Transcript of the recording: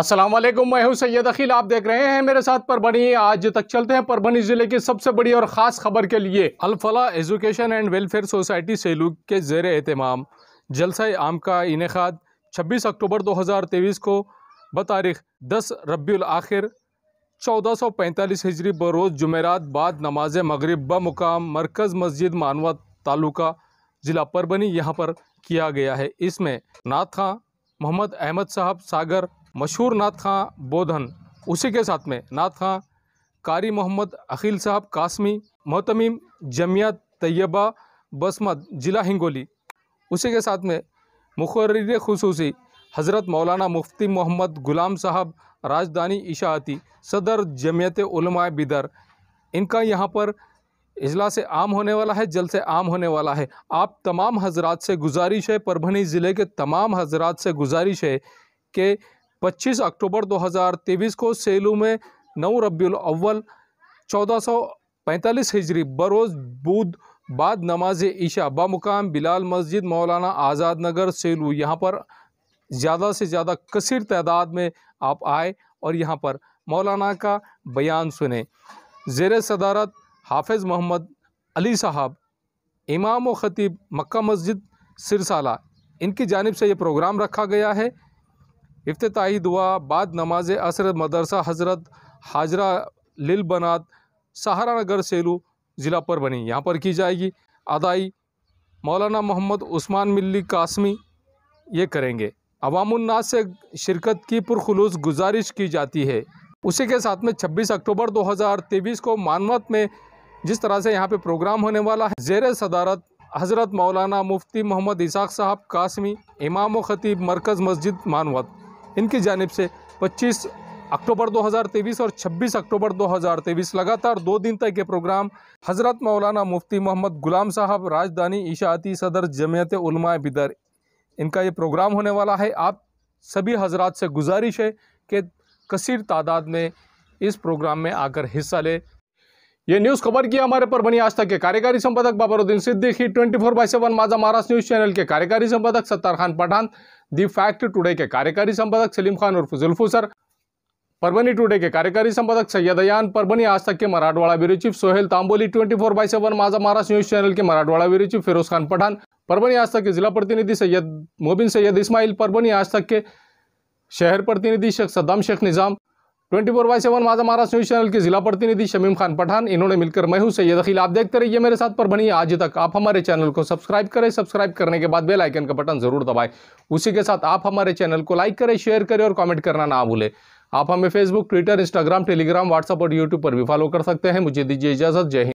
असलम मैं हूं सैयद अखिल आप देख रहे हैं मेरे साथ परभनी आज तक चलते हैं परभनी जिले की सबसे बड़ी और ख़ास खबर के लिए Alfalah education and welfare society Selu के जेर एहतमाम जलसा आम का इनका छब्बीस अक्टूबर 2023 को बतारीख दस रबी आखिर 1445 हिजरी बरोज़ जमेरात बाद नमाज मगरब ब मुकाम मरकज़ मस्जिद मानवा तालुका ज़िला परभनी यहाँ पर किया गया है इसमें नाथ खां मोहम्मद अहमद साहब सागर मशहूर नाथ खां बोधन उसी के साथ में नाथ खां कारी मोहम्मद अखिल साहब कासमी मोहतमीम जमिया तैयबा बसमत जिला हिंगोली उसी के साथ में मुखर खसूसी हज़रत मौलाना मुफ्ती मोहम्मद गुलाम साहब राजधानी इशाती सदर जमीयत बिदर इनका यहाँ पर अजला से आम होने वाला है जल से आम होने वाला है आप तमाम हजरात से गुजारिश है परभनी ज़िले के तमाम हजरात से गुजारिश है कि 25 अक्टूबर 2023 को सेलू में नौ रबी अव्वल 1445 हिजरी बरोज़ बुध बाद नमाज ईशा बामुकाम बिलाल मस्जिद मौलाना आज़ाद नगर सेलू यहाँ पर ज़्यादा से ज़्यादा कसर तादाद में आप आए और यहाँ पर मौलाना का बयान सुने ज़ेर सदारत हाफिज़ मोहम्मद अली साहब इमाम व ख़तीब मक्का मस्जिद सिरसाला इनकी जानब से ये प्रोग्राम रखा गया है अफ्ताही दुआ बाद नमाज असर मदरसा हज़रत हाजरा लिल बनात नगर सेलू ज़िला पर बनी यहाँ पर की जाएगी अदाई मौलाना मोहम्मद उस्मान मिल्ली कासमी ये करेंगे अवामनास से शिरकत की पुरखलूस गुजारिश की जाती है उसी के साथ में 26 अक्टूबर 2023 को मानवत में जिस तरह से यहाँ पे प्रोग्राम होने वाला है जेर सदारत हज़रत मौलाना मुफ्ती मोहम्मद इसाक साहब कासमी इमाम ख़तीब मरकज़ मस्जिद मानवत इनकी जानब से 25 अक्टूबर 2023 और 26 अक्टूबर 2023 लगातार दो दिन तक ये प्रोग्राम हज़रत मौलाना मुफ्ती मोहम्मद गुलाम साहब राजधानी इशाती सदर जमयत उलमाय बिदर इनका ये प्रोग्राम होने वाला है आप सभी हजरात से गुजारिश है कि कसर तादाद में इस प्रोग्राम में आकर हिस्सा लें ये न्यूज़ खबर की हमारे पर बनी आज तक के कार्यकारी संपादक Babaruddin Siddiqui twenty four by seven Majha Maharashtra news channel के कार्यकारी संपादक Sattar Khan Pathan the fact today के कार्यकारी संपादक सलीम खान उर्फ जुल्फू सर टुडे के कार्यकारी संपादक सैयद अयान परभनी आज तक के Marathwada bureau chief Sohail Tamboli twenty four by seven Majha Maharashtra news channel के मराठवाड़ा ब्यूरो चीफ फिरोज खान पठान परभनी आज तक के जिला प्रतिनिधि सैयद मोबिन सैयद इस्माइल परभनी आज तक के शहर प्रतिनिधि Shaikh Saddam Shaikh Nizam twenty four by seven Majha Maharashtra news channel के जिला प्रतिनिधि शमीम खान पठान इन्होंने मिलकर मैं हूं सैयद अखिल आप देखते रहिए मेरे साथ पर बनिए आज तक आप हमारे चैनल को सब्सक्राइब करें सब्सक्राइब करने के बाद बेल आइकन का बटन जरूर दबाएं उसी के साथ आप हमारे चैनल को लाइक करें शेयर करें और कॉमेंट करना ना भूलें आप हमें Facebook Twitter Instagram Telegram WhatsApp और यूट्यूब पर भी फॉलो कर सकते हैं मुझे दीजिए इजाजत जय हिंद